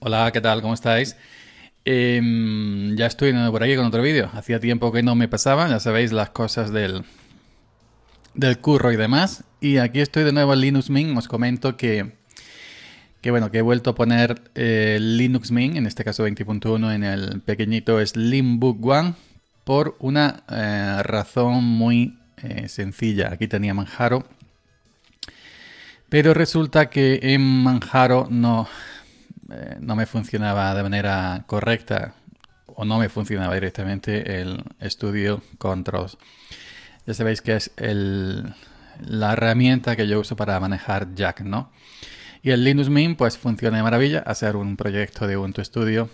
Hola, ¿qué tal? ¿Cómo estáis? Em, ya estoy por aquí con otro vídeo. Hacía tiempo que no me pasaba, ya sabéis las cosas del, del curro y demás. Y aquí estoy de nuevo en Linux Mint. Os comento que, que, bueno, que he vuelto a poner eh, Linux Mint, en este caso 20.1, en el pequeñito Slimbook One, por una eh, razón muy eh, sencilla. Aquí tenía Manjaro. Pero resulta que en Manjaro no eh, no me funcionaba de manera correcta o no me funcionaba directamente el estudio Controls. Ya sabéis que es la herramienta que yo uso para manejar Jack, ¿no? Y el Linux Mint pues funciona de maravilla, hacer un proyecto de Ubuntu Studio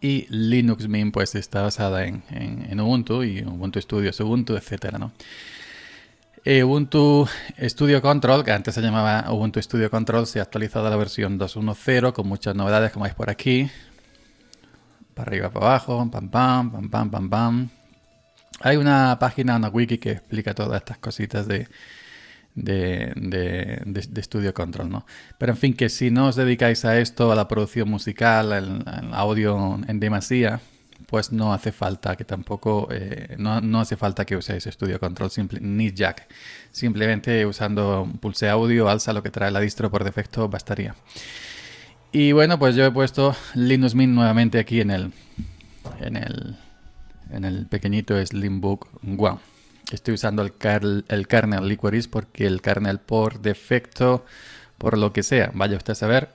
y Linux Mint pues está basada en, Ubuntu y Ubuntu Studio es Ubuntu, etcétera, ¿no? Eh, Ubuntu Studio Control, que antes se llamaba Ubuntu Studio Control, se ha actualizado a la versión 2.1.0 con muchas novedades como veis por aquí. Para arriba, para abajo, pam, pam, pam, pam, pam, pam. Hay una página, una wiki que explica todas estas cositas de, de, de, de, Studio Control, ¿no? Pero en fin, que si no os dedicáis a esto, a la producción musical, al audio en demasía, pues no hace falta que tampoco, eh, no, hace falta que uséis Studio Control simple, ni Jack. Simplemente usando pulse audio, alza lo que trae la distro por defecto, bastaría. Y bueno, pues yo he puesto Linux Mint nuevamente aquí en el, en el, en el pequeñito Slimbook One. Estoy usando el, kernel, el porque el kernel por defecto, por lo que sea, vaya usted a saber,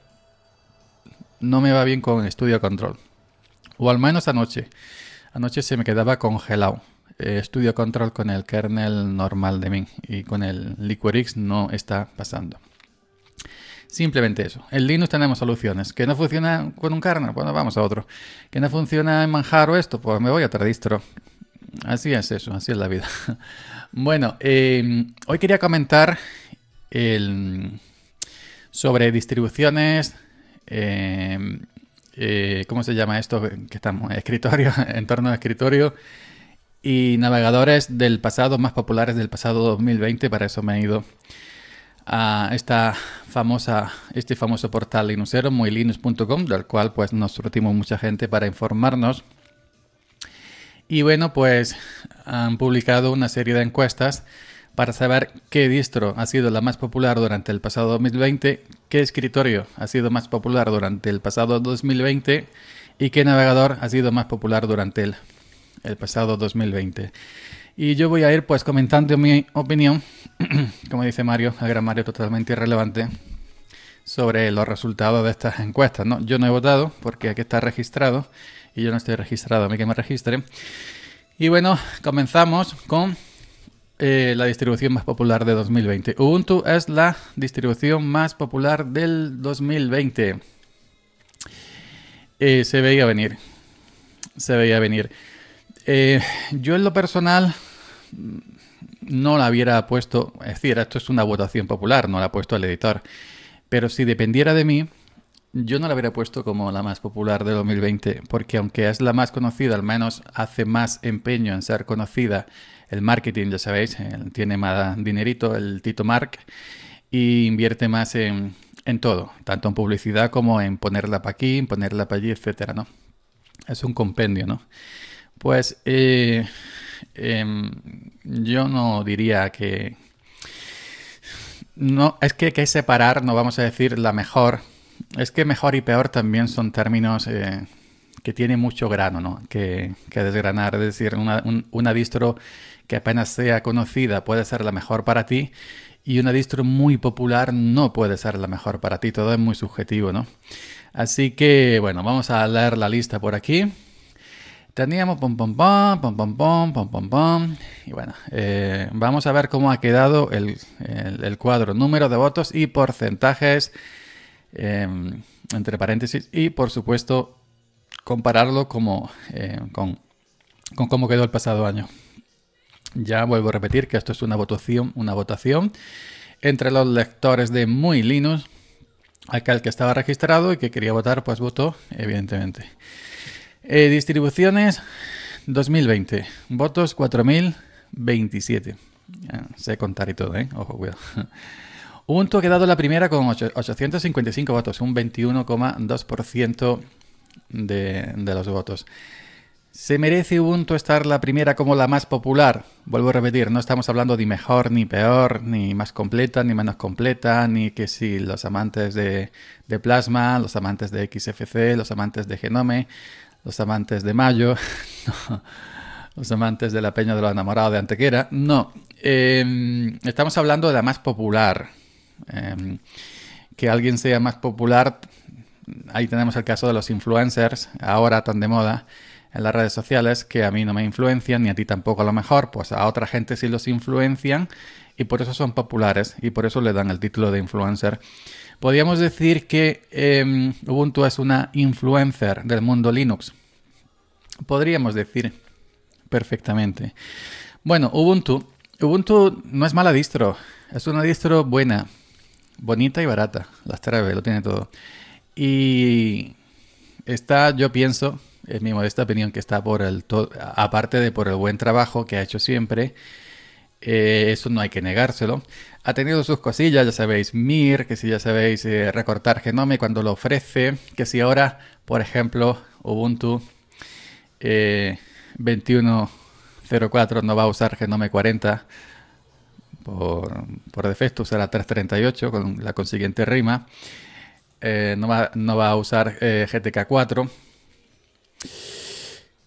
no me va bien con Studio Control. O al menos anoche. Anoche se me quedaba congelado. Eh, estudio Control con el kernel normal de mí y con el Liquorix no está pasando. Simplemente eso. En Linux tenemos soluciones. ¿Que no funciona con un kernel? Bueno, vamos a otro. ¿Que no funciona en Manjaro esto? Pues me voy a otra Así es eso, así es la vida. bueno, em, hoy quería comentar el, sobre distribuciones em, eh, ¿cómo se llama esto? Que estamos, escritorio, entorno de escritorio y navegadores del pasado, más populares del pasado 2020. Para eso me he ido a esta famosa, este famoso portal linuxero, muylinux.com, del cual pues nos surtimos mucha gente para informarnos. Y bueno, pues han publicado una serie de encuestas para saber qué distro ha sido la más popular durante el pasado 2020, qué escritorio ha sido más popular durante el pasado 2020 y qué navegador ha sido más popular durante el, pasado 2020. Y yo voy a ir pues comentando mi opinión, como dice Mario, el gramario totalmente irrelevante, sobre los resultados de estas encuestas. ¿no? Yo no he votado porque aquí está registrado y yo no estoy registrado, a mí que me registre. Y bueno, comenzamos con eh, la distribución más popular de 2020. Ubuntu es la distribución más popular del 2020. Eh, se veía venir. Se veía venir. Eh, yo en lo personal no la hubiera puesto, es decir, esto es una votación popular, no la ha puesto el editor. Pero si dependiera de mí, yo no la hubiera puesto como la más popular de 2020, porque aunque es la más conocida, al menos hace más empeño en ser conocida el marketing, ya sabéis, eh, tiene más dinerito, el Tito Mark, y invierte más en, todo, tanto en publicidad como en ponerla para aquí, ponerla para allí, etcétera, ¿no? Es un compendio, ¿no? Pues eh, em, yo no diría que... No, es que hay que separar, no vamos a decir la mejor. Es que mejor y peor también son términos eh, que tienen mucho grano, ¿no? Que, desgranar. Es decir, una, un, una distro que apenas sea conocida puede ser la mejor para ti y una distro muy popular no puede ser la mejor para ti, todo es muy subjetivo, ¿no? Así que bueno, vamos a leer la lista por aquí. Teníamos pom pom pom, pom pom pom, pom Y bueno, eh, vamos a ver cómo ha quedado el, cuadro. Número de votos y porcentajes, em, entre paréntesis. Y por supuesto, compararlo como, eh, con cómo quedó el pasado año. Ya vuelvo a repetir que esto es una votación, una votación entre los lectores de Muy Linux, aquel que estaba registrado y que quería votar, pues votó, evidentemente. Eh, distribuciones 2020, votos 4027. Se sé contar y todo, ¿eh? Ojo, cuidado. Ubuntu ha quedado la primera con 855 votos, un 21,2% de los votos. ¿Se merece Ubuntu estar la primera como la más popular? Vuelvo a repetir, no estamos hablando ni mejor, ni peor, ni más completa, ni menos completa, ni que si los amantes de, de, Plasma, los amantes de XFC, los amantes de Genome, los amantes de Mayo, los amantes de la Peña de los Enamorados de Antequera. No, em, estamos hablando de la más popular. Em, que alguien sea más popular, ahí tenemos el caso de los influencers, ahora tan de moda en las redes sociales que a mí no me influencian, ni a ti tampoco a lo mejor, pues a otra gente sí los influencian y por eso son populares y por eso le dan el título de influencer. Podríamos decir que em, Ubuntu es una influencer del mundo Linux. Podríamos decir perfectamente. Bueno, Ubuntu. Ubuntu no es mala distro. Es una distro buena, bonita y barata. Las trae, lo tiene todo. Y está, yo pienso, es mi modesta opinión que está por el todo aparte de por el buen trabajo que ha hecho siempre, eh, eso no hay que negárselo. Ha tenido sus cosillas, ya sabéis, MIR, que si ya sabéis, eh, recortar genome cuando lo ofrece, que si ahora, por ejemplo, Ubuntu 21.04 eh, no va a usar genome 40, por, por defecto usará 338 con la consiguiente rima. no, va, a usar GTK4.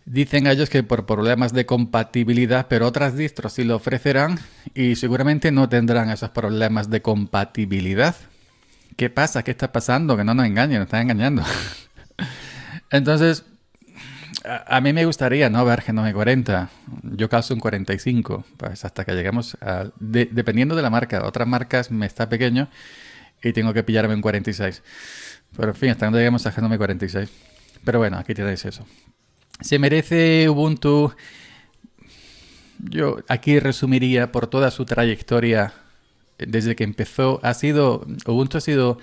Dicen ellos que por problemas de compatibilidad, pero otras distros sí lo ofrecerán y seguramente no tendrán esos problemas de compatibilidad. ¿Qué pasa? ¿Qué está pasando? Que no nos engañen, nos están engañando. Entonces, a, mí me gustaría no ver Genome 40. Yo calzo un 45, pues hasta que lleguemos a... dependiendo de la marca, otras marcas me está pequeño y tengo que pillarme un 46. Pero en fin, hasta que lleguemos a Genome 46. Pero bueno, aquí tenéis eso. Se merece Ubuntu. Yo aquí resumiría por toda su trayectoria eh, desde que empezó. Ha sido. Ubuntu ha sido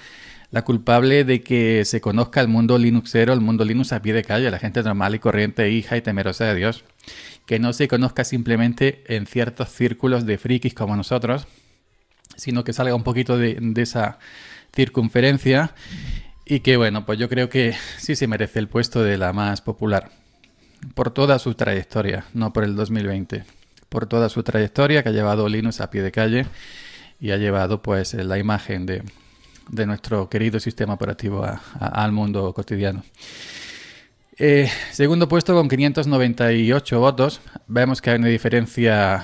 la culpable de que se conozca el mundo Linuxero, el mundo Linux a pie de calle, la gente normal y corriente, hija y temerosa de Dios. Que no se conozca simplemente en ciertos círculos de frikis como nosotros, sino que salga un poquito de, de esa circunferencia y que bueno, pues yo creo que sí se merece el puesto de la más popular. Por toda su trayectoria, no por el 2020. Por toda su trayectoria que ha llevado Linux a pie de calle y ha llevado pues eh, la imagen de, nuestro querido sistema operativo al mundo cotidiano. Eh, segundo puesto con 598 votos. Vemos que hay una diferencia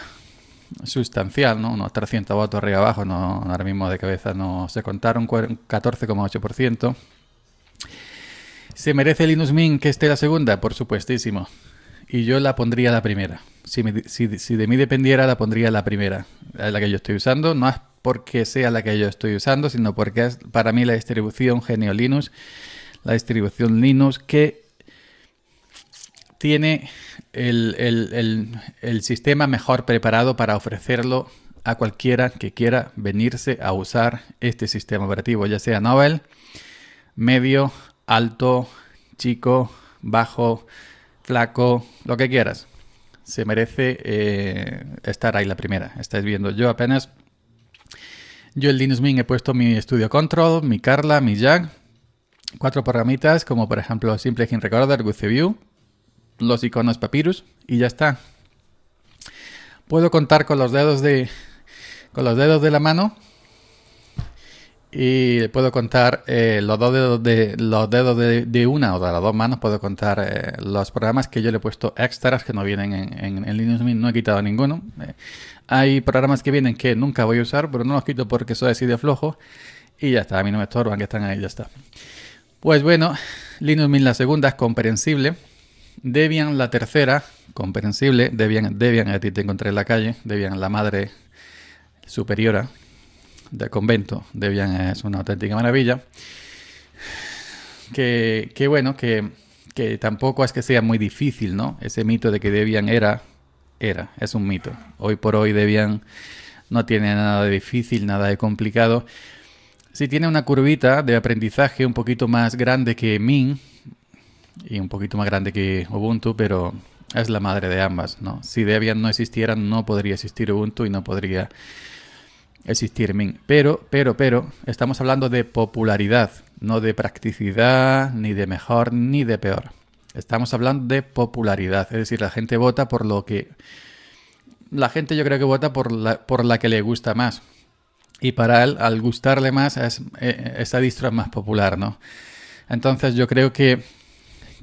sustancial, ¿no? unos 300 votos arriba abajo, no, ahora mismo de cabeza no se contaron, 14,8%. ¿Se merece Linux Mint que esté la segunda? Por supuestísimo. Y yo la pondría la primera. Si, de mí dependiera, la pondría la primera, la que yo estoy usando. No es porque sea la que yo estoy usando, sino porque es para mí la distribución Genio Linux, la distribución Linux que tiene el, sistema mejor preparado para ofrecerlo a cualquiera que quiera venirse a usar este sistema operativo, ya sea Nobel, medio, alto, chico, bajo, flaco, lo que quieras. Se merece eh, estar ahí la primera. Estáis viendo yo apenas. Yo en Linux Mint he puesto mi Studio Control, mi Carla, mi Jack, cuatro programitas como por ejemplo Simple Recorder, View los iconos papyrus y ya está. Puedo contar con los dedos de con los dedos de la mano y puedo contar eh, los dos dedos de los dedos de, una o de las dos manos puedo contar eh, los programas que yo le he puesto extras que no vienen en, en, Linux Mint no he quitado ninguno eh, hay programas que vienen que nunca voy a usar pero no los quito porque soy así de flojo y ya está a mí no me estorban que están ahí ya está pues bueno Linux Mint la segunda es comprensible Debian la tercera, comprensible, Debian, Debian, a ti te encontré en la calle, Debian la madre superiora del convento, Debian es una auténtica maravilla, que, bueno, que, que, tampoco es que sea muy difícil, ¿no? Ese mito de que Debian era, era, es un mito. Hoy por hoy Debian no tiene nada de difícil, nada de complicado. Si tiene una curvita de aprendizaje un poquito más grande que Min, y un poquito más grande que Ubuntu, pero es la madre de ambas, ¿no? Si Debian no existiera, no podría existir Ubuntu y no podría existir Mint. Pero, pero, pero, estamos hablando de popularidad, no de practicidad, ni de mejor, ni de peor. Estamos hablando de popularidad, es decir, la gente vota por lo que... La gente yo creo que vota por la, por la que le gusta más. Y para él, al gustarle más, es, eh, distro es más popular, ¿no? Entonces yo creo que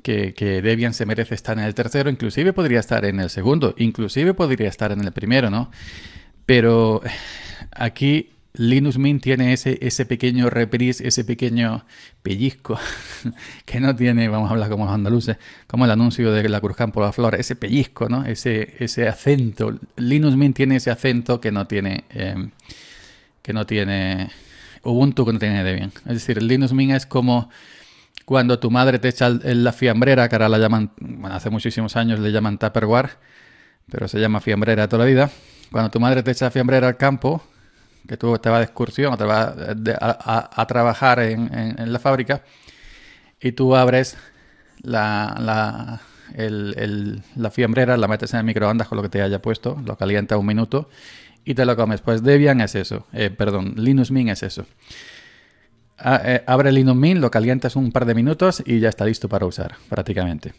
que, Debian se merece estar en el tercero, inclusive podría estar en el segundo, inclusive podría estar en el primero, ¿no? Pero eh, aquí Linux Mint tiene ese, ese pequeño reprise, ese pequeño pellizco que no tiene, vamos a hablar como los andaluces, como el anuncio de la Cruzcán por la Flor, ese pellizco, ¿no? Ese, ese acento. Linux Mint tiene ese acento que no tiene... Em, que no tiene Ubuntu que no tiene Debian. Es decir, Linux Mint es como cuando tu madre te echa en la fiambrera, que ahora la llaman, bueno, hace muchísimos años le llaman Tupperware, pero se llama fiambrera toda la vida. Cuando tu madre te echa la fiambrera al campo, que tú te vas de excursión o te vas a, trabajar en, la fábrica, y tú abres la, la, fiambrera, la metes en el microondas con lo que te haya puesto, lo calienta un minuto y te lo comes. Pues Debian es eso, eh, perdón, Linux Mint es eso. Ah, eh, abre Linux Mint, lo calientas un par de minutos y ya está listo para usar, prácticamente.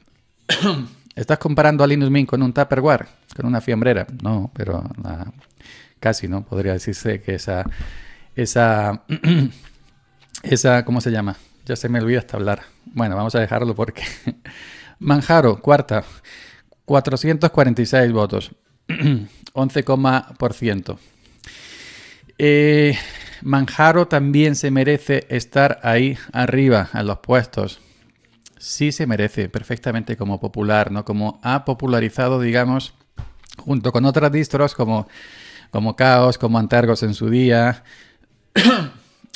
¿Estás comparando a Linux Mint con un Tupperware? ¿Con una fiambrera? No, pero ah, casi, ¿no? Podría decirse que esa... Esa... esa... ¿Cómo se llama? Ya se me olvida hasta hablar. Bueno, vamos a dejarlo porque... Manjaro, cuarta. 446 votos. 11,%. Eh, Manjaro también se merece estar ahí arriba, en los puestos. Sí se merece, perfectamente como popular, ¿no? Como ha popularizado, digamos, junto con otras distros como, como Chaos, como Antargos en su día,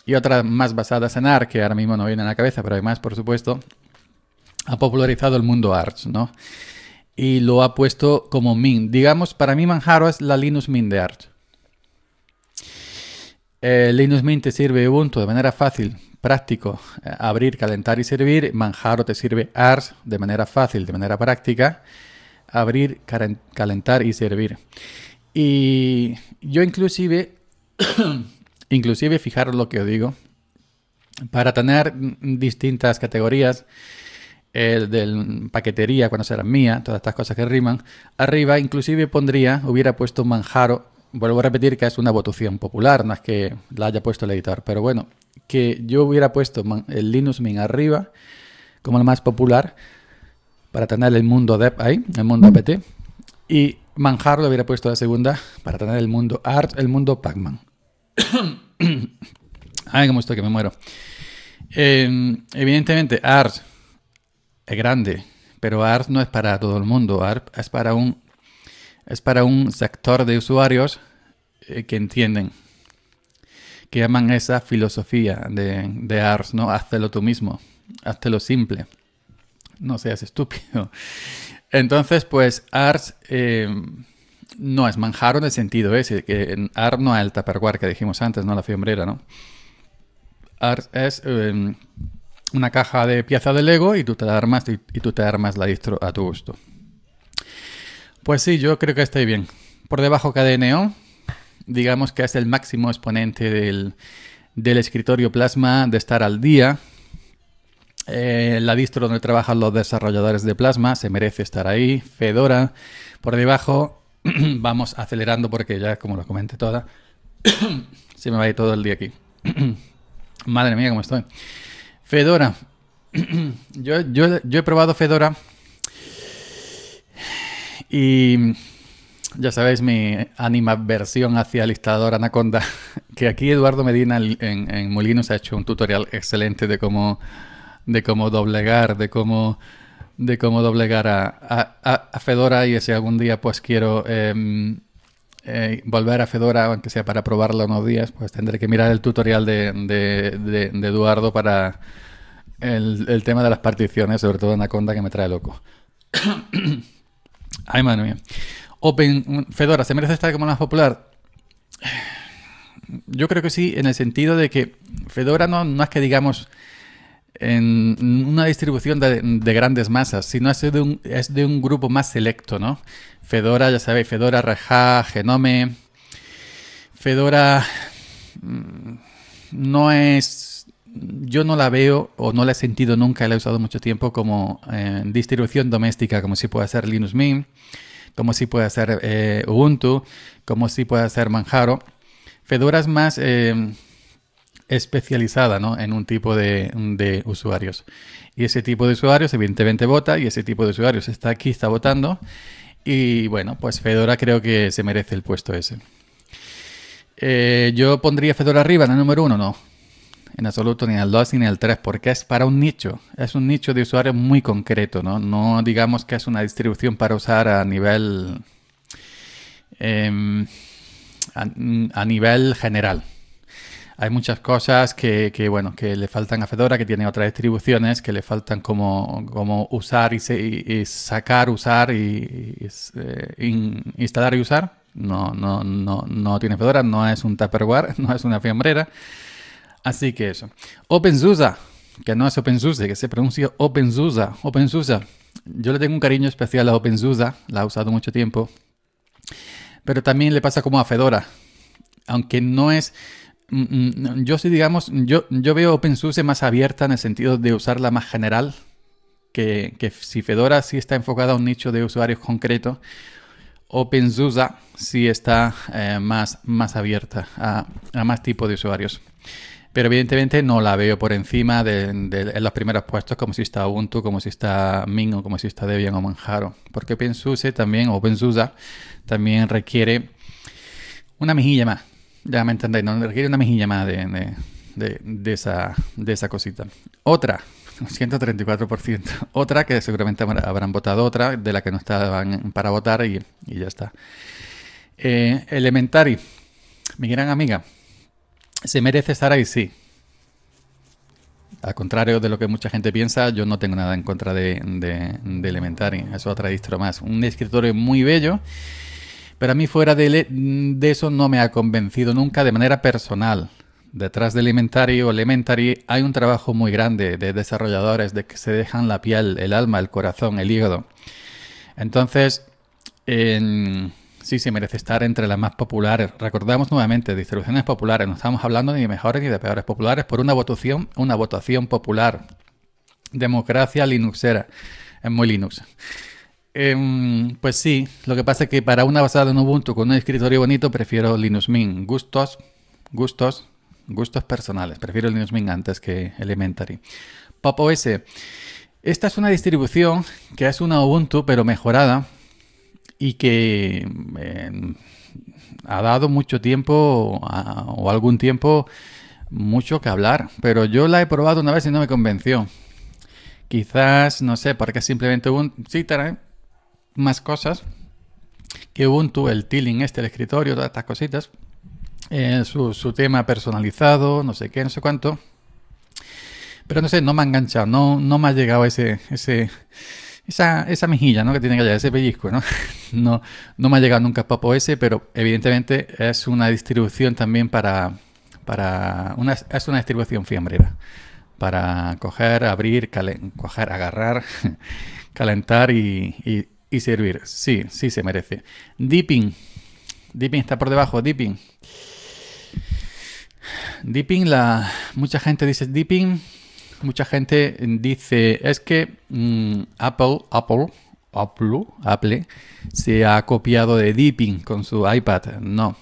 y otras más basadas en ARC, que ahora mismo no vienen a la cabeza, pero además, por supuesto, ha popularizado el mundo ARCH, ¿no? Y lo ha puesto como min. Digamos, para mí Manjaro es la Linux MIN de ARCH. Eh, Linux Mint te sirve Ubuntu de manera fácil, práctico, eh, abrir, calentar y servir. Manjaro te sirve ARS de manera fácil, de manera práctica, abrir, calentar y servir. Y yo inclusive, inclusive fijaros lo que os digo, para tener distintas categorías eh, el de paquetería, cuando será mía, todas estas cosas que riman, arriba inclusive pondría, hubiera puesto Manjaro vuelvo a repetir que es una votación popular, no es que la haya puesto el editor, pero bueno, que yo hubiera puesto el Linux Mint arriba como el más popular para tener el mundo Dev ahí, el mundo APT, y Manjar lo hubiera puesto la segunda para tener el mundo Art, el mundo Pac-Man. Ay, cómo estoy que me muero. Em, evidentemente, Art es grande, pero Art no es para todo el mundo, Art es para un es para un sector de usuarios eh, que entienden, que aman esa filosofía de, ARS, ¿no? Hazlo tú mismo, hazlo simple, no seas estúpido. Entonces, pues ARS eh, no es manjaro en el sentido ese, que ARS no es el que dijimos antes, no la fiambrera, ¿no? ARS es... Em, una caja de pieza de Lego y tú te armas y, y tú te armas la distro a tu gusto. Pues sí, yo creo que estoy bien. Por debajo KDNO, digamos que es el máximo exponente del, escritorio Plasma de estar al día. Eh, la distro donde trabajan los desarrolladores de Plasma se merece estar ahí. Fedora, por debajo, vamos acelerando porque ya, como lo comenté toda, se me va a ir todo el día aquí. Madre mía, cómo estoy. Fedora. yo he probado Fedora y ya sabéis mi animadversión hacia el instalador Anaconda, que aquí Eduardo Medina en, Molinos ha hecho un tutorial excelente de cómo, de cómo doblegar, de cómo, de cómo doblegar a, Fedora y si algún día pues quiero em, eh, volver a Fedora, aunque sea para probarlo unos días, pues tendré que mirar el tutorial de, Eduardo para el tema de las particiones, sobre todo Anaconda, que me trae loco. Ay, madre mía. Open, Fedora, ¿se merece estar como la más popular? Yo creo que sí, en el sentido de que Fedora no, no es que digamos en una distribución de, grandes masas, sino es de, un, es de un grupo más selecto, ¿no? Fedora, ya sabéis, Fedora, Raja, Genome. Fedora mm, no es yo no la veo o no la he sentido nunca, la he usado mucho tiempo como eh, distribución doméstica, como si pueda ser Linux Mint, como si pueda ser eh, Ubuntu, como si pueda ser Manjaro. Fedora es más eh, especializada en un tipo de, de, usuarios. Y ese tipo de usuarios evidentemente vota y ese tipo de usuarios está aquí, está votando. Y bueno, pues Fedora creo que se merece el puesto ese. yo pondría Fedora arriba, en el número uno, no en absoluto ni al 2 ni el 3, porque es para un nicho, es un nicho de usuario muy concreto, ¿no? digamos que es una distribución para usar a nivel, em, a, nivel general. Hay muchas cosas que, bueno, que le faltan a Fedora, que tiene otras distribuciones, que le faltan como, como usar y, sacar, usar y, eh, instalar y usar. No, no, no, no tiene Fedora, no es un Tupperware, no es una fiambrera. Así que eso. OpenSUSE, que no es OpenSUSE, que se pronuncia OpenSUSE, OpenSUSE. Yo le tengo un cariño especial a OpenSUSE, la he usado mucho tiempo. Pero también le pasa como a Fedora, aunque no es mm, mm, yo sí, digamos, yo, yo veo OpenSUSE más abierta en el sentido de usarla más general, que, si Fedora sí está enfocada a un nicho de usuarios concreto, OpenSUSE sí está eh, más, más abierta a, más tipos de usuarios. Pero evidentemente no la veo por encima de, los primeros puestos como si está Ubuntu, como si está Mingo, o como si está Debian o Manjaro. Porque OpenSUSE también, o OpenSUSE también requiere una mejilla más. Ya me entendéis, no requiere una mejilla más de, de esa, de esa cosita. Otra, 134%. Otra que seguramente habrán votado otra, de la que no estaban para votar y, ya está. Eh, Elementary, mi gran amiga, se merece estar ahí, sí. Al contrario de lo que mucha gente piensa, yo no tengo nada en contra de, de, Elementary. Es otra distro más. Un escritorio muy bello, pero a mí fuera de, de eso no me ha convencido nunca de manera personal. Detrás de Elementary o Elementary hay un trabajo muy grande de desarrolladores, de que se dejan la piel, el alma, el corazón, el hígado. Entonces, en Sí, sí, merece estar entre las más populares. Recordamos nuevamente, distribuciones populares, no estamos hablando ni de mejores ni de peores populares, por una votación, una votación popular. Democracia Linuxera, es muy Linux. Em, pues sí, lo que pasa es que para una basada en Ubuntu con un escritorio bonito prefiero Linux Mint. Gustos, gustos, gustos personales. Prefiero Linux Mint antes que Elementary. Pop OS. Esta es una distribución que es una Ubuntu pero mejorada y que em, ha dado mucho tiempo o algún tiempo mucho que hablar, pero yo la he probado una vez y no me convenció. Quizás, no sé, porque simplemente hubo un... Sí, más cosas que Ubuntu, el tiling este, el escritorio, todas estas cositas. Eh, su, tema personalizado, no sé qué, no sé cuánto. Pero no sé, no me ha enganchado, no, no me ha llegado ese, ese, esa, esa mejilla, ¿no? Que tiene que ese pellizco, ¿no? ¿no? me ha llegado nunca Papo ese, pero evidentemente es una distribución también para... para es una distribución fiambrera. Para coger, abrir, coger, agarrar, calentar y, y, servir. Sí, sí se merece. Dipping. Dipping está por debajo, dipping. Dipping, la, mucha gente dice dipping mucha gente dice, es que mm, Apple, Apple, Apple, Apple, se ha copiado de Deepin con su iPad. No.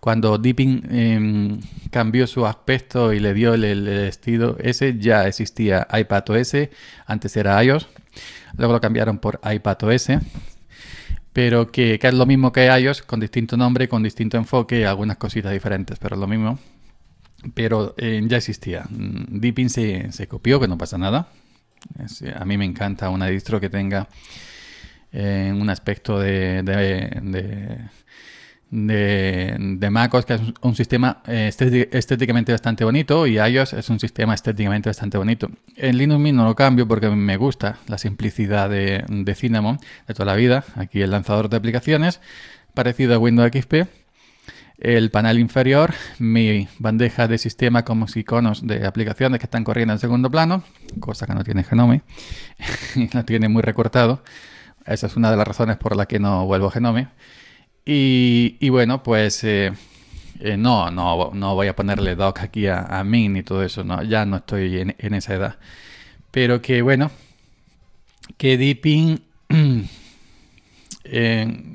Cuando Deepin em, cambió su aspecto y le dio el, estilo ese, ya existía OS. Antes era iOS. Luego lo cambiaron por iPad OS, pero que, que, es lo mismo que iOS, con distinto nombre, con distinto enfoque, algunas cositas diferentes, pero es lo mismo pero eh, ya existía. Mm, Deepin se, se, copió, que no pasa nada. Eh, a mí me encanta una distro que tenga eh, un aspecto de, de, de MacOS, que es un sistema estéticamente bastante bonito, y iOS es un sistema estéticamente bastante bonito. En Linux Mint no lo cambio porque me gusta la simplicidad de, de Cinnamon de toda la vida. Aquí el lanzador de aplicaciones, parecido a Windows XP, el panel inferior, mi bandeja de sistema con los iconos de aplicaciones que están corriendo en segundo plano, cosa que no tiene Genome, lo tiene muy recortado. Esa es una de las razones por la que no vuelvo a Genome. Y, bueno, pues eh, eh, no, no, voy a ponerle doc aquí a, mí Min ni todo eso, no, ya no estoy en, en esa edad. Pero que bueno, que Deepin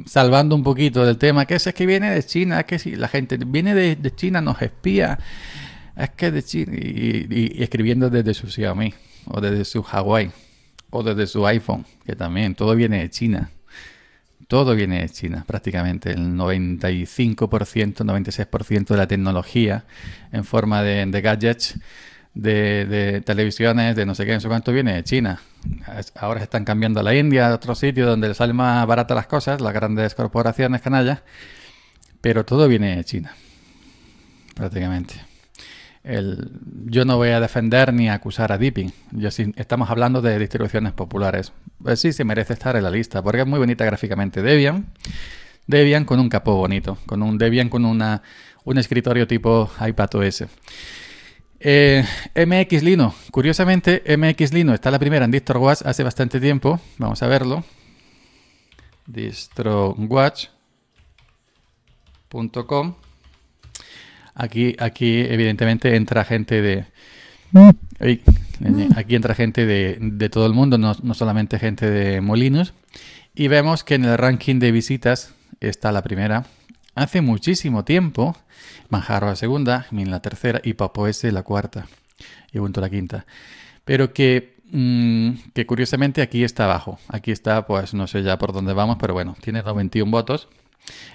salvando un poquito del tema, que es, que viene de China, es que si la gente viene de, China nos espía, es que de China, y, escribiendo desde su Xiaomi, o desde su Huawei o desde su iPhone, que también todo viene de China. Todo viene de China, prácticamente. El 95%, 96% de la tecnología en forma de gadgets de, televisiones, de no sé qué, en su cuánto viene de China. Ahora se están cambiando a la India, a otro sitio donde les salen más baratas las cosas, las grandes corporaciones canallas, pero todo viene de China, prácticamente. El, yo no voy a defender ni acusar a Deepin. Yo estamos hablando de distribuciones populares. Pues sí, se merece estar en la lista, porque es muy bonita gráficamente. Debian, Debian con un capó bonito, con un Debian con una, un escritorio tipo iPadOS. OS. Eh, MX Lino, curiosamente MX Lino está la primera en DistroWatch hace bastante tiempo, vamos a verlo. DistroWatch.com. Aquí, aquí evidentemente entra gente de... Eh, aquí entra gente de, todo el mundo, no, no solamente gente de Molinos. Y vemos que en el ranking de visitas está la primera. Hace muchísimo tiempo Manjaro la segunda, Min la tercera y S la cuarta y Ubuntu la quinta. Pero mm, que, curiosamente aquí está abajo. Aquí está, pues no sé ya por dónde vamos, pero bueno, tiene 21 votos.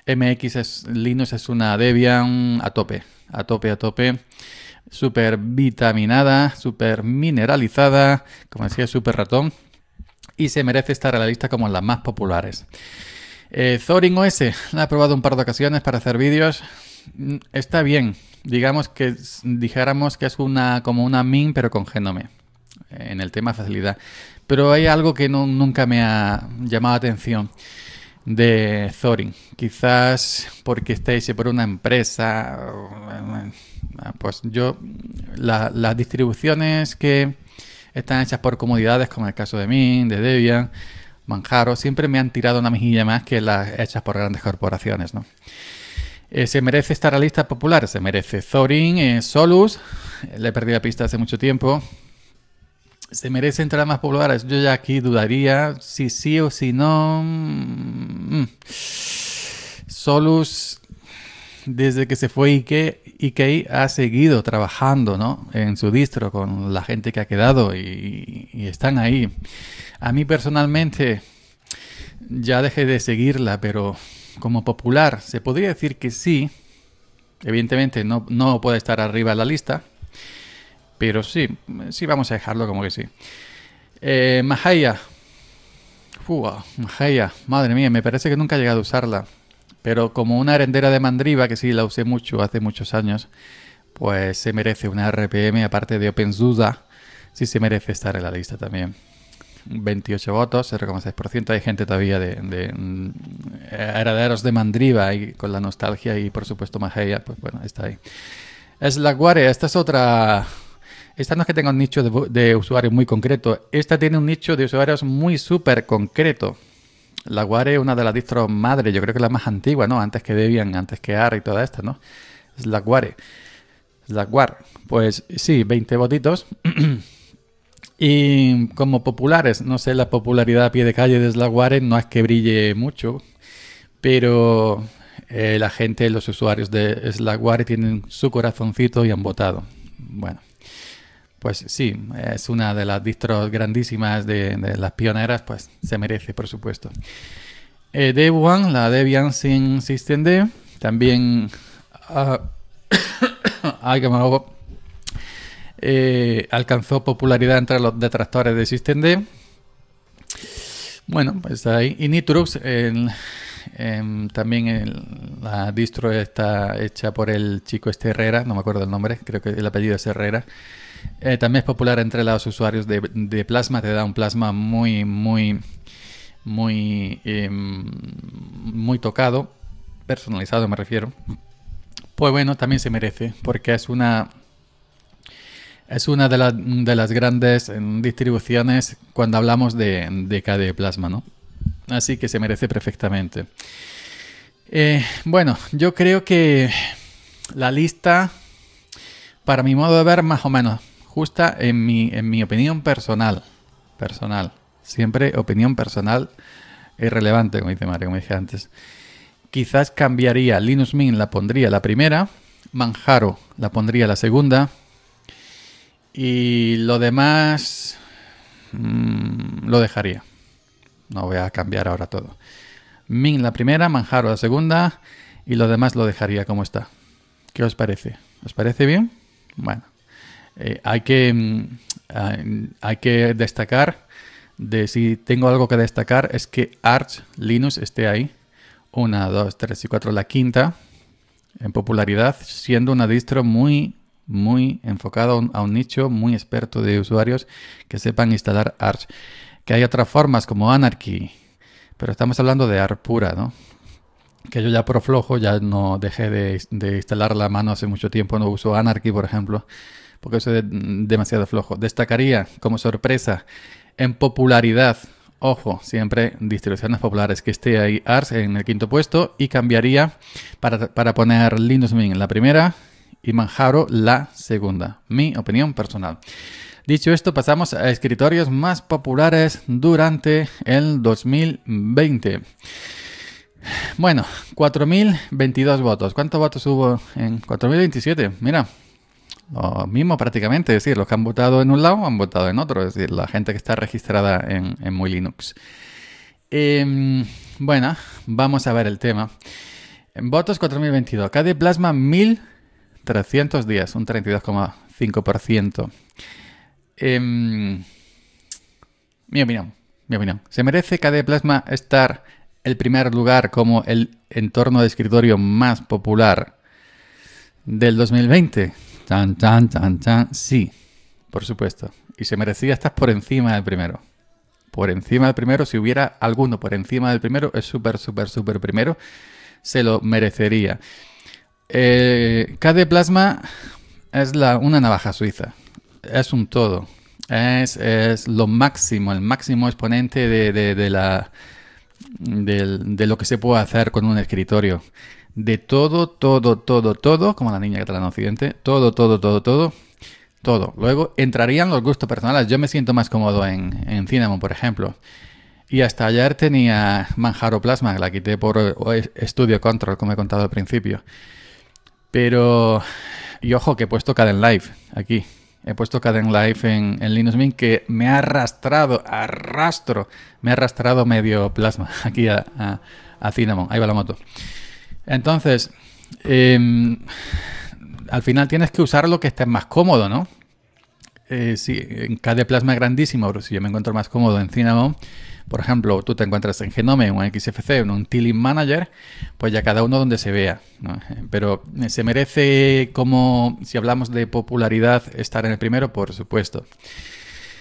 MX Linux es una Debian a tope, a tope, a tope. Súper vitaminada, súper mineralizada, como decía, súper ratón. Y se merece estar a la lista como las más populares. Eh, Zorin OS, la he probado un par de ocasiones para hacer vídeos. Mm, está bien. Digamos que dijéramos que es una como una min, pero con genome. Eh, en el tema facilidad. Pero hay algo que nunca me ha llamado atención de Thorin. Quizás porque está hecho eh, por una empresa. Eh, pues yo. las distribuciones que están hechas por comunidades, como el caso de Min, de Debian, Manjaro, siempre me han tirado una mejilla más que las hechas por grandes corporaciones, ¿no? Eh, se merece estar la lista popular, se merece Thorin, eh, Solus, le he perdido la pista hace mucho tiempo. Se merece entrar más populares. Yo ya aquí dudaría si sí o si no. Mm. Solus, desde que se fue Ike, Ikei, ha seguido trabajando ¿no? en su distro con la gente que ha quedado y están ahí. A mí personalmente ya dejé de seguirla, pero como popular, se podría decir que sí. Evidentemente no, puede estar arriba en la lista, pero sí, sí vamos a dejarlo como que sí. Eh, Mahaya. madre mía, me parece que nunca he llegado a usarla. Pero como una herendera de mandriva, que sí la usé mucho hace muchos años, pues se merece una RPM, aparte de OpenSUSE, sí se merece estar en la lista también. 28 votos, 0,6%. Hay gente todavía de, mm, herederos de Mandriva y con la nostalgia y por supuesto Mageia, pues bueno, está ahí. Es la esta es otra... Esta no es que tenga un nicho de, usuarios muy concreto, esta tiene un nicho de usuarios muy súper concreto. La Guare es una de las distros madre, yo creo que es la más antigua, ¿no? Antes que Debian, antes que AR y toda esta, ¿no? Es la Guare. Pues sí, 20 votitos. Y como populares, no sé, la popularidad a pie de calle de Slagware no es que brille mucho, pero eh, la gente, los usuarios de Slagware tienen su corazoncito y han votado. Bueno, pues sí, es una de las distros grandísimas de, las pioneras, pues se merece, por supuesto. Eh, la Debian Sin System D, también... Ah, que me hago eh, alcanzó popularidad entre los detractores de SystemD. Bueno, pues ahí. Y Nitrux, em, también la distro está hecha por el chico este Herrera, no me acuerdo el nombre, creo que el apellido es Herrera. Eh, también es popular entre los usuarios de, Plasma, te da un Plasma muy, muy, muy, em, muy tocado, personalizado me refiero. Pues bueno, también se merece, porque es una es una de, las grandes em, distribuciones cuando hablamos de, de KDE Plasma, ¿no? Así que se merece perfectamente. Eh, bueno, yo creo que la lista, para mi modo de ver, más o menos justa en mi, opinión personal. Personal. Siempre opinión personal es relevante, como dice como dije antes. Quizás cambiaría Linux Mint, la pondría la primera. Manjaro la pondría la segunda. Y lo demás mm, lo dejaría. No voy a cambiar ahora todo. Min la primera, Manjaro la segunda y lo demás lo dejaría como está. ¿Qué os parece? ¿Os parece bien? Bueno, eh, hay, que, mm, hay que destacar, de si tengo algo que destacar, es que Arch Linux esté ahí. Una, dos, tres y cuatro, la quinta en popularidad, siendo una distro muy muy enfocado a un, nicho muy experto de usuarios que sepan instalar Arch. Que hay otras formas como Anarchy, pero estamos hablando de Arch pura, ¿no? que yo ya por flojo, ya no dejé de, instalar la mano hace mucho tiempo, no uso Anarchy, por ejemplo, porque eso es demasiado flojo. Destacaría como sorpresa en popularidad, ojo, siempre distribuciones populares, que esté ahí Ars en el quinto puesto y cambiaría para, para poner Linux Mint en la primera, y Manjaro la segunda. Mi opinión personal. Dicho esto, pasamos a escritorios más populares durante el 2020. Bueno, 4.022 votos. ¿Cuántos votos hubo en 4.027? Mira, lo mismo prácticamente. Es decir, los que han votado en un lado han votado en otro. Es decir, la gente que está registrada en, en Muy Linux. Em, bueno, vamos a ver el tema. Votos 4.022. KDE Plasma 1.000. 300 días, un 32,5%. Eh, em, mi opinión, mi opinión. ¿Se merece KD Plasma estar el primer lugar como el entorno de escritorio más popular del 2020? Tan, tan, tan, tan. Sí, por supuesto. Y se merecía estar por encima del primero. Por encima del primero, si hubiera alguno por encima del primero, es súper, súper, súper primero, se lo merecería. Eh, KD plasma es la, una navaja suiza, es un todo, es, lo máximo, el máximo exponente de, la, lo que se puede hacer con un escritorio. De todo, todo, todo, todo, como la niña que catalana occidente, todo, todo, todo, todo, todo. Luego entrarían los gustos personales. Yo me siento más cómodo en, en Cinnamon, por ejemplo. Y hasta ayer tenía Manjaro Plasma, la quité por eh, Studio Control, como he contado al principio. Pero, y ojo que he puesto Caden Live aquí. He puesto Caden Live en, en Linux Mint que me ha arrastrado, arrastro, me ha arrastrado medio plasma aquí a, a, Cinnamon. Ahí va la moto. Entonces, em, al final tienes que usar lo que esté más cómodo, ¿no? eh, sí, en cada plasma grandísimo, pero si yo me encuentro más cómodo en Cinnamon, por ejemplo, tú te encuentras en Genome, en un XFC, en un Tilling Manager, pues ya cada uno donde se vea. Pero eh, se merece como, si hablamos de popularidad, estar en el primero, por supuesto.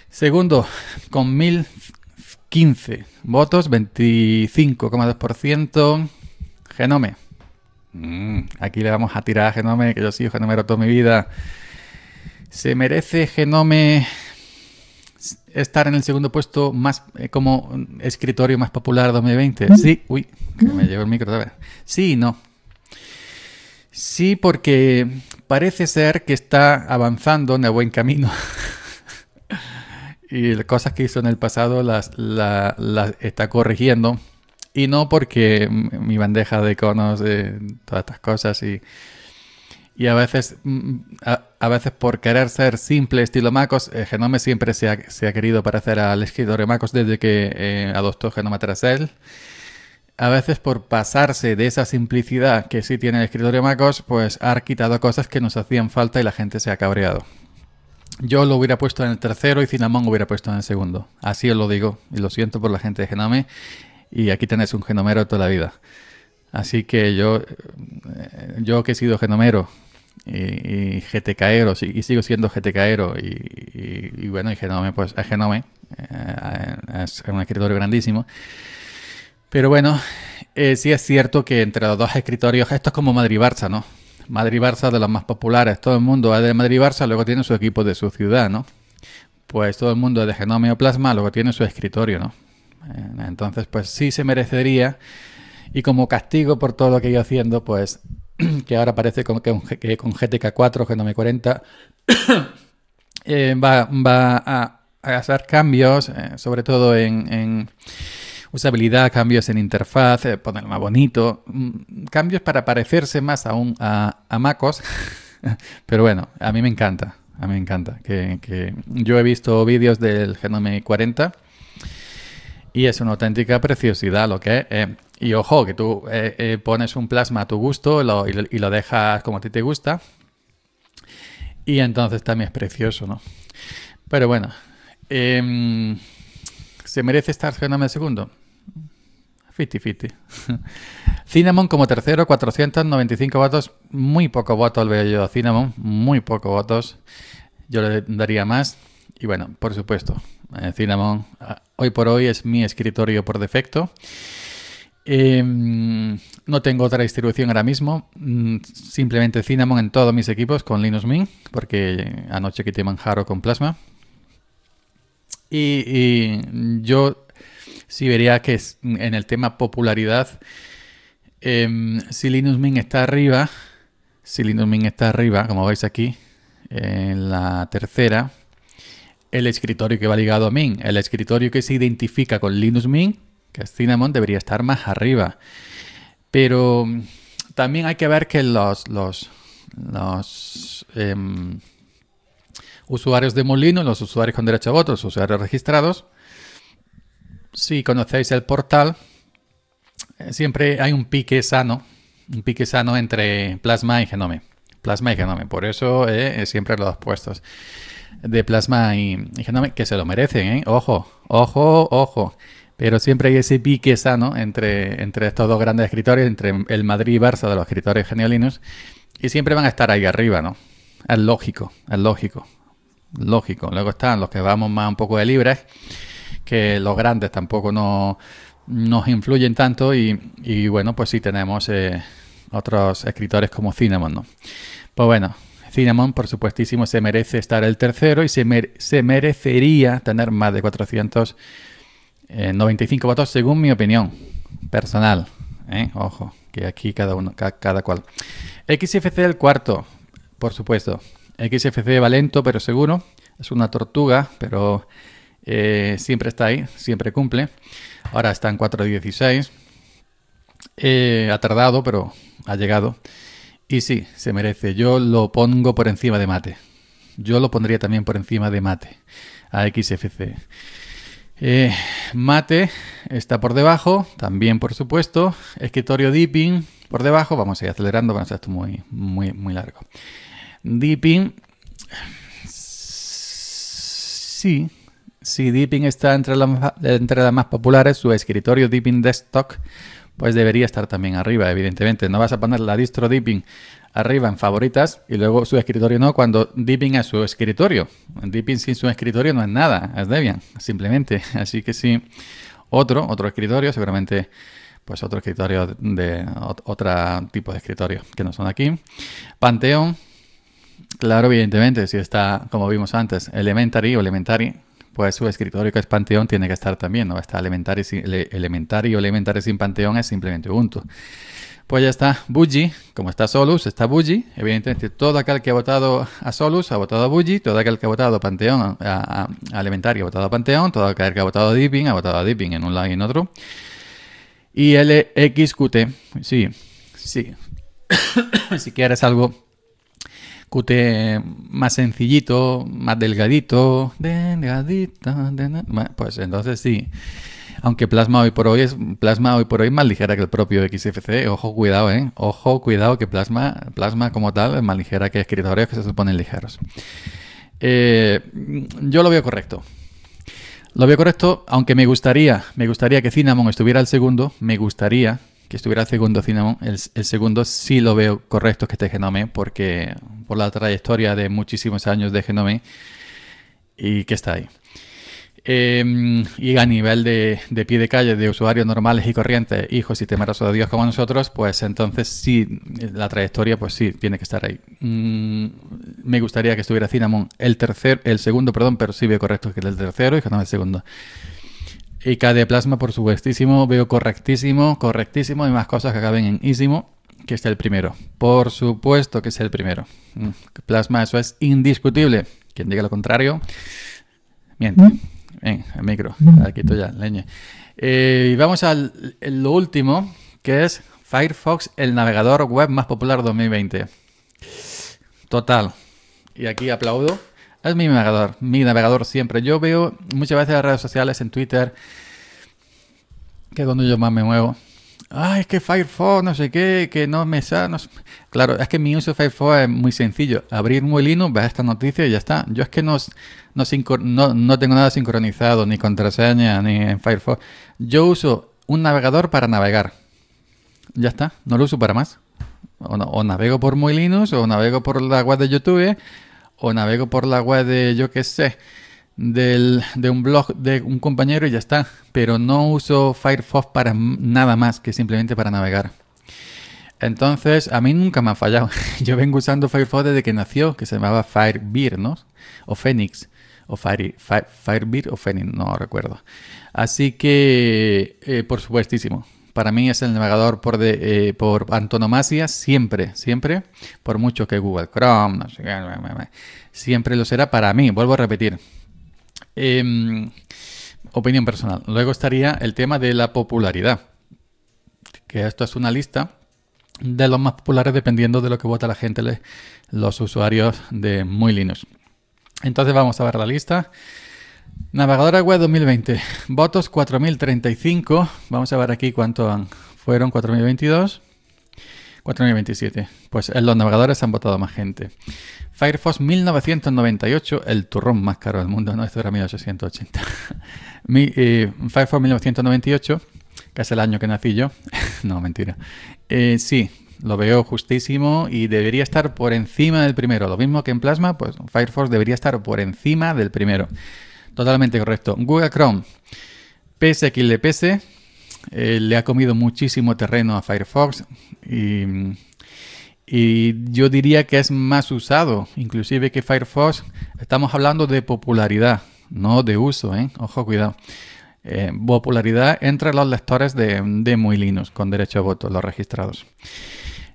Segundo, con 1015 votos, 25,2%, Genome. Mm, aquí le vamos a tirar a Genome, que yo GENOME genomero toda mi vida. ¿Se merece Genome estar en el segundo puesto más eh, como escritorio más popular 2020? Mm. Sí, uy, que me llevo el micro Sí, no. Sí, porque parece ser que está avanzando en el buen camino. y las cosas que hizo en el pasado las, está corrigiendo. Y no porque mi bandeja de conos de todas estas cosas y, y a veces a veces por querer ser simple estilo MacOS, eh, Genome siempre se ha, querido parecer al escritorio MacOS desde que eh, adoptó Genome tras él. A veces por pasarse de esa simplicidad que sí tiene el escritorio MacOS, pues ha quitado cosas que nos hacían falta y la gente se ha cabreado. Yo lo hubiera puesto en el tercero y Cinnamon lo hubiera puesto en el segundo. Así os lo digo y lo siento por la gente de Genome y aquí tenéis un genomero toda la vida. Así que yo, eh, yo que he sido genomero y, y GTKero, y, sigo siendo GTKero, y, bueno, y Genome, pues es Genome, eh, es un escritorio grandísimo. Pero bueno, eh, sí es cierto que entre los dos escritorios, esto es como Madrid-Barça, ¿no? Madrid-Barça de los más populares, todo el mundo es de Madrid-Barça, luego tiene su equipo de su ciudad, ¿no? Pues todo el mundo es de Genome o Plasma, luego tiene su escritorio, ¿no? Eh, entonces, pues sí se merecería. Y como castigo por todo lo que yo haciendo, pues que ahora parece con, que, con GTK4, Genome 40, va, a, hacer cambios, eh, sobre todo en, usabilidad, cambios en interfaz, eh, ponerlo más bonito, mm, cambios para parecerse más aún a, MacOS, pero bueno, a mí me encanta. A mí me encanta. Que, que yo he visto vídeos del Genome 40 y es una auténtica preciosidad lo que es. Eh, y ojo, que tú eh, eh, pones un plasma a tu gusto y, lo, dejas como a ti te gusta. Y entonces también es precioso, ¿no? Pero bueno, em, ¿se merece estar Genome el segundo? 50-50. Cinnamon como tercero, 495 votos. Muy poco votos veo yo Cinnamon, muy poco votos. Yo le daría más. Y bueno, por supuesto, eh, Cinnamon ah, hoy por hoy es mi escritorio por defecto. Em, no tengo otra distribución ahora mismo, mm, simplemente Cinnamon en todos mis equipos con Linux Mint, porque anoche quité Manjaro con Plasma. Y, yo sí vería que en el tema popularidad, em, si Linux Mint está arriba, si Linux Mint está arriba, como veis aquí, en la tercera, el escritorio que va ligado a Mint, el escritorio que se identifica con Linux Mint, que Cinnamon debería estar más arriba. Pero mm, también hay que ver que los, los, em, usuarios de Molino, los usuarios con derecho a voto, los usuarios registrados, si conocéis el portal, eh, siempre hay un pique sano, un pique sano entre plasma y genome. Plasma y genome, por eso eh, siempre los puestos de plasma y, y genome, que se lo merecen, eh. ojo, ojo, ojo. Pero siempre hay ese pique sano entre, entre estos dos grandes escritores, entre el Madrid y Barça de los escritores geniolinos, y siempre van a estar ahí arriba, ¿no? Es lógico, es lógico, lógico. Luego están los que vamos más un poco de libres, que los grandes tampoco no, nos influyen tanto, y, bueno, pues sí tenemos eh, otros escritores como Cinnamon, ¿no? Pues bueno, Cinnamon, por supuestísimo, se merece estar el tercero y se, se merecería tener más de 400 95 eh, votos según mi opinión personal. ¿eh? Ojo, que aquí cada uno, cada cual. XFC el cuarto, por supuesto. XFC va lento, pero seguro. Es una tortuga, pero eh, siempre está ahí, siempre cumple. Ahora está en 4.16. ha tardado, pero ha llegado. Y sí, se merece. Yo lo pongo por encima de mate. Yo lo pondría también por encima de mate a XFC. Eh, mate está por debajo, también por supuesto. Escritorio dipping por debajo. Vamos a ir acelerando, vamos a esto muy, muy, muy largo. Dipping. Sí, si Deepin está entre, entre las más populares, su escritorio Deepin Desktop, pues debería estar también arriba, evidentemente. No vas a poner la distro Deepin arriba en favoritas y luego su escritorio no, cuando dipping a su escritorio. dipping sin su escritorio no es nada, es Debian, simplemente. Así que sí, otro, otro escritorio, seguramente pues otro escritorio de otro tipo de escritorio que no son aquí. Panteón, claro, evidentemente, si está, como vimos antes, Elementary o Elementary, pues su escritorio que es Panteón tiene que estar también, ¿no? Está Elementary, Elementary o Elementary sin Panteón es simplemente Ubuntu. Pues ya está Buggy, como está Solus, está Buggy. Evidentemente, todo aquel que ha votado a Solus ha votado a Buggy, todo aquel que ha votado a Panteón, a, a, ha votado a Panteón, todo aquel que ha votado a Deepin ha votado a Deepin en un lado y en otro. Y LXQT, sí, sí. si quieres algo Cute, más sencillito, más delgadito, delgadito. pues entonces sí. Aunque plasma hoy por hoy es plasma hoy por hoy más ligera que el propio XFC, ojo cuidado, eh, ojo cuidado que plasma plasma como tal es más ligera que escritorios que se suponen ligeros. Eh, yo lo veo correcto. Lo veo correcto, aunque me gustaría, me gustaría que Cinnamon estuviera al segundo, me gustaría, que estuviera segundo Cinnamon. El, segundo sí lo veo correcto que esté Genome, porque por la trayectoria de muchísimos años de Genome y que está ahí. Em, y a nivel de, pie de calle, de usuarios normales y corrientes, hijos y temerosos de Dios como nosotros, pues entonces sí, la trayectoria, pues sí, tiene que estar ahí. Mm, me gustaría que estuviera Cinnamon el tercer, el segundo, perdón, pero sí veo correcto que el tercero y Genome el segundo. Y Plasma, por supuestísimo, veo correctísimo, correctísimo y más cosas que acaben en ísimo, que es el primero. Por supuesto que es el primero. Mm, Plasma, eso es indiscutible. Quien diga lo contrario, miente. Mm. Ven, el micro, aquí mm. estoy, ya, leña. Eh, y vamos a lo último, que es Firefox, el navegador web más popular 2020. Total. Y aquí aplaudo. Es mi navegador, mi navegador siempre. Yo veo muchas veces las redes sociales, en Twitter, que es donde yo más me muevo. Ay, es que Firefox, no sé qué, que no me sale. Claro, es que mi uso de Firefox es muy sencillo. Abrir muy Linux, ves esta noticia y ya está. Yo es que no, no, tengo nada sincronizado, ni contraseña, ni en Firefox. Yo uso un navegador para navegar. Ya está, no lo uso para más. O, navego por muy Linux, o navego por la web de YouTube o navego por la web de, yo qué sé, del, de un blog de un compañero y ya está. Pero no uso Firefox para nada más que simplemente para navegar. Entonces, a mí nunca me ha fallado. Yo vengo usando Firefox desde que nació, que se llamaba Firebird, ¿no? O Phoenix. O Fire, o Phoenix, no recuerdo. Así que, eh, por supuestísimo, para mí es el navegador eh, por, antonomasia siempre, siempre, por mucho que Google Chrome, siempre lo será para mí, vuelvo a repetir. Em, opinión personal. Luego estaría el tema de la popularidad, que esto es una lista de los más populares dependiendo de lo que vota la gente, los usuarios de muy Linux. Entonces vamos a ver la lista. Navegadora web 2020, votos 4035. Vamos a ver aquí cuánto han. Fueron 4022, 4027. Pues en eh, los navegadores han votado más gente. Firefox 1998, el turrón más caro del mundo, ¿no? Esto era 1880. Eh, Firefox 1998, que es el año que nací yo. no, mentira. Eh, sí, lo veo justísimo y debería estar por encima del primero. Lo mismo que en Plasma, pues Firefox debería estar por encima del primero. Totalmente correcto. Google Chrome, pese a quien le pese, eh, le ha comido muchísimo terreno a Firefox y, yo diría que es más usado, inclusive que Firefox. Estamos hablando de popularidad, no de uso, ¿eh? ojo cuidado. Eh, popularidad entre los lectores de, de muy Linux con derecho a voto, los registrados.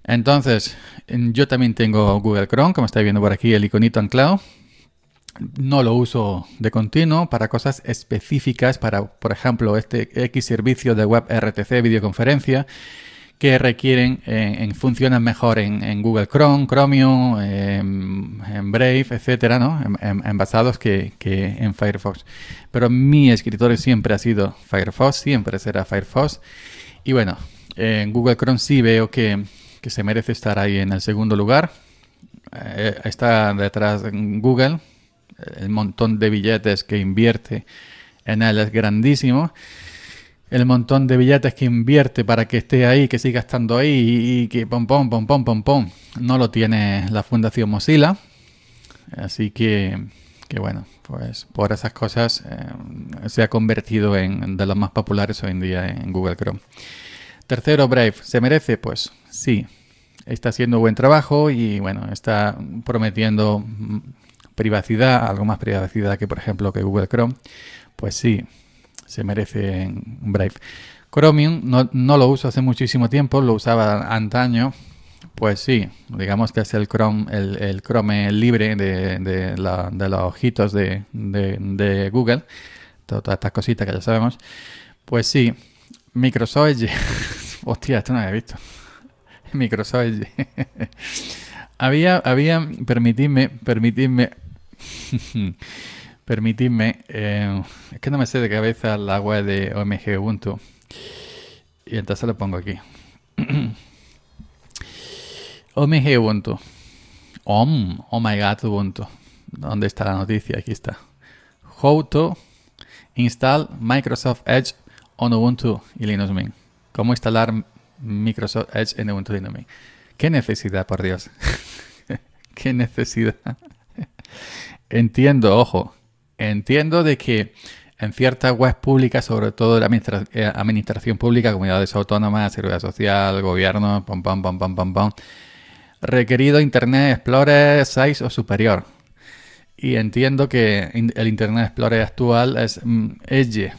Entonces, yo también tengo Google Chrome, como estáis viendo por aquí, el iconito anclado no lo uso de continuo para cosas específicas, para, por ejemplo, este X servicio de web RTC videoconferencia que requieren, eh, en, funcionan mejor en, Google Chrome, Chromium, em, en Brave, etcétera, ¿no? Em, em, en, basados que, en Firefox. Pero mi escritorio siempre ha sido Firefox, siempre será Firefox. Y bueno, en Google Chrome sí veo que, se merece estar ahí en el segundo lugar. Eh, está detrás en Google, el montón de billetes que invierte en él es grandísimo. El montón de billetes que invierte para que esté ahí, que siga estando ahí y, que pom, pom, pom, pom, pom, pom, no lo tiene la Fundación Mozilla. Así que, bueno, pues por esas cosas eh, se ha convertido en de los más populares hoy en día en Google Chrome. Tercero, Brave. ¿Se merece? Pues sí. Está haciendo buen trabajo y bueno, está prometiendo privacidad, algo más privacidad que por ejemplo que Google Chrome, pues sí, se merece un Brave. Chromium no, lo uso hace muchísimo tiempo, lo usaba antaño. Pues sí, digamos que es el Chrome, el, Chrome libre de, los ojitos de, Google, todas estas cositas que ya sabemos. Pues sí, Microsoft Hostia, esto no había visto. Microsoft había, había, permitidme, permitidme Permitidme, eh, es que no me sé de cabeza la web de OMG Ubuntu. Y entonces lo pongo aquí. OMG Ubuntu. OM, oh my god Ubuntu. ¿Dónde está la noticia? Aquí está. How to install Microsoft Edge on Ubuntu y Linux Mint. ¿Cómo instalar Microsoft Edge en Ubuntu y Linux Mint? ¿Qué necesidad, por Dios? ¿Qué necesidad? Entiendo, ojo, entiendo de que en ciertas webs públicas, sobre todo la eh, administración pública, comunidades autónomas, seguridad social, gobierno, pam, pam, requerido Internet Explorer 6 o superior. Y entiendo que el Internet Explorer actual es mm, Edge.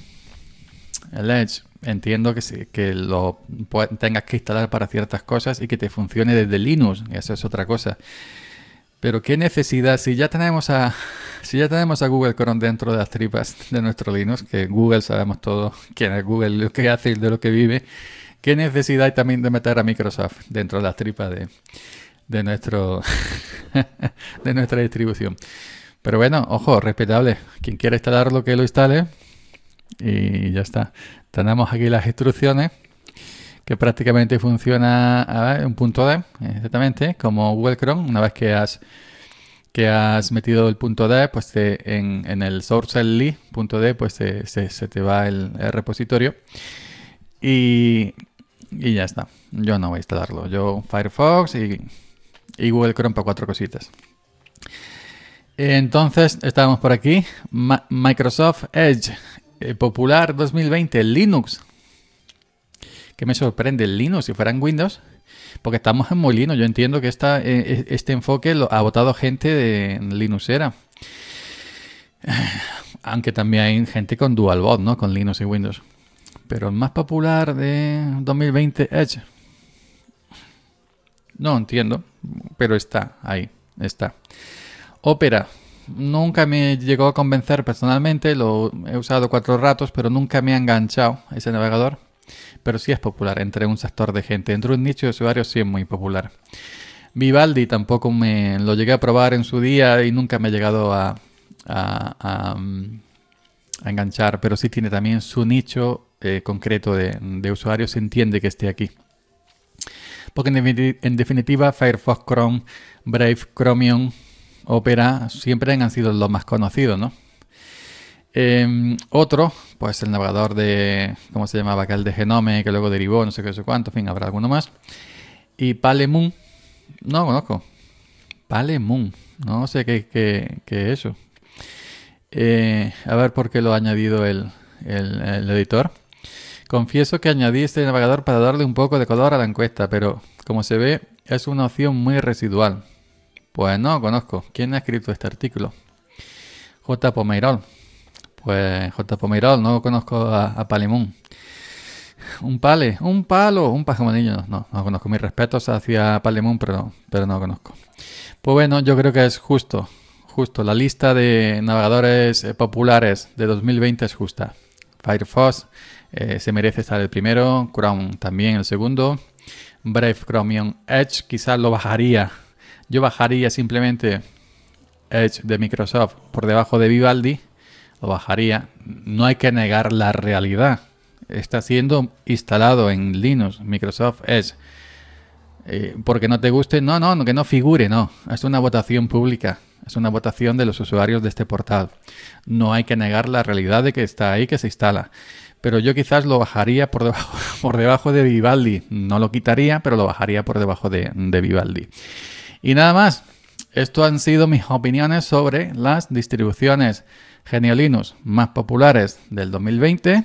El Edge. Entiendo que, que lo tengas que instalar para ciertas cosas y que te funcione desde Linux. Eso es otra cosa. Pero qué necesidad, si ya tenemos a, si ya tenemos a Google Chrome dentro de las tripas de nuestro Linux, que Google sabemos todo quién es Google, lo que hace y de lo que vive, qué necesidad hay también de meter a Microsoft dentro de las tripas de, nuestro de nuestra distribución. Pero bueno, ojo, respetable. Quien quiera instalarlo que lo instale. Y ya está. Tenemos aquí las instrucciones que prácticamente funciona en un punto de exactamente, como Google Chrome. Una vez que has, que has metido el punto D, pues en, el source .d, pues se, se, te va el, repositorio. Y, ya está. Yo no voy a instalarlo. Yo Firefox y, Google Chrome para cuatro cositas. Entonces, estábamos por aquí. Microsoft Edge, eh, Popular 2020, Linux que me sorprende el Linux si fueran Windows, porque estamos en Molino. Yo entiendo que eh, eh, este enfoque lo ha votado gente de Linux era. Aunque también hay gente con DualBot, ¿no? Con Linux y Windows. Pero el más popular de 2020 Edge. No entiendo, pero está ahí, está. Opera. Nunca me llegó a convencer personalmente, lo he usado cuatro ratos, pero nunca me ha enganchado ese navegador pero sí es popular entre un sector de gente, entre un nicho de usuarios sí es muy popular. Vivaldi tampoco me lo llegué a probar en su día y nunca me ha llegado a, mm, enganchar, pero sí tiene también su nicho eh, concreto de, de usuarios, se entiende que esté aquí. Porque en definitiva Firefox, Chrome, Brave, Chromium, Opera siempre han sido los más conocidos, ¿no? Em, otro, pues el navegador de, ¿cómo se llamaba? que el de Genome, que luego derivó, no sé qué, no sé cuánto, en fin, habrá alguno más. Y Palemoon, no conozco. Palemun, no sé qué, es eso. Eh, a ver por qué lo ha añadido el, editor. Confieso que añadí este navegador para darle un poco de color a la encuesta, pero como se ve, es una opción muy residual. Pues no conozco. ¿Quién ha escrito este artículo? J. Pomeirol. Pues J. Pomirol, no conozco a, Palemon. Un pale, un palo, un pajamonillo. no, no conozco. Mis respetos hacia Palemon, pero, pero no conozco. Pues bueno, yo creo que es justo, justo. La lista de navegadores eh, populares de 2020 es justa. Firefox eh, se merece estar el primero, Chrome también el segundo. Brave Chromium Edge quizás lo bajaría. Yo bajaría simplemente Edge de Microsoft por debajo de Vivaldi lo bajaría. No hay que negar la realidad. Está siendo instalado en Linux, Microsoft es eh, porque no te guste, no, no, que no figure, no. Es una votación pública. Es una votación de los usuarios de este portal. No hay que negar la realidad de que está ahí, que se instala. Pero yo quizás lo bajaría por debajo, por debajo de Vivaldi. No lo quitaría, pero lo bajaría por debajo de, de Vivaldi. Y nada más. Esto han sido mis opiniones sobre las distribuciones linux más populares del 2020,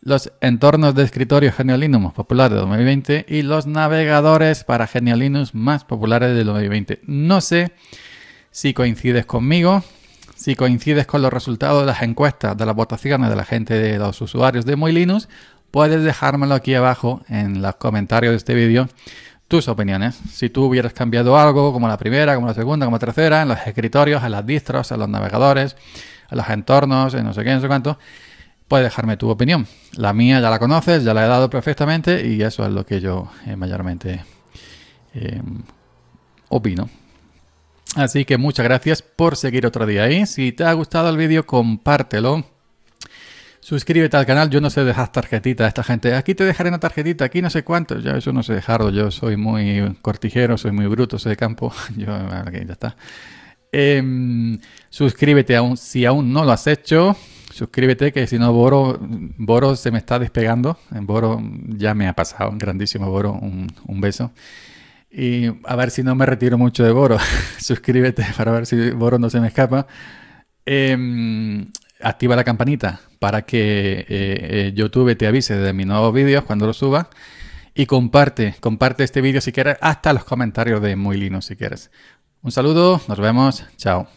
los entornos de escritorio Linux más populares del 2020 y los navegadores para linux más populares del 2020. No sé si coincides conmigo, si coincides con los resultados de las encuestas, de las votaciones de la gente, de los usuarios de Muy puedes dejármelo aquí abajo en los comentarios de este vídeo tus opiniones. Si tú hubieras cambiado algo, como la primera, como la segunda, como la tercera, en los escritorios, en las distros, en los navegadores, a los entornos, en no sé qué, no sé cuánto, puedes dejarme tu opinión. La mía ya la conoces, ya la he dado perfectamente y eso es lo que yo eh, mayormente em, opino. Así que muchas gracias por seguir otro día ahí. Si te ha gustado el vídeo, compártelo. Suscríbete al canal, yo no sé dejar tarjetitas a esta gente. Aquí te dejaré una tarjetita, aquí no sé cuánto. ya eso no sé dejarlo, yo soy muy cortijero, soy muy bruto, soy de campo. Yo, ya está. Em, suscríbete aún, si aún no lo has hecho. Suscríbete, que si no, Boro, Boro se me está despegando. Boro ya me ha pasado, un grandísimo Boro, un, beso. Y a ver si no me retiro mucho de Boro. Suscríbete para ver si Boro no se me escapa. Em, activa la campanita para que eh, eh, YouTube te avise de mis nuevos vídeos cuando los suba. Y comparte, comparte este vídeo si quieres, hasta los comentarios de Muy lino si quieres. Un saludo, nos vemos, chao.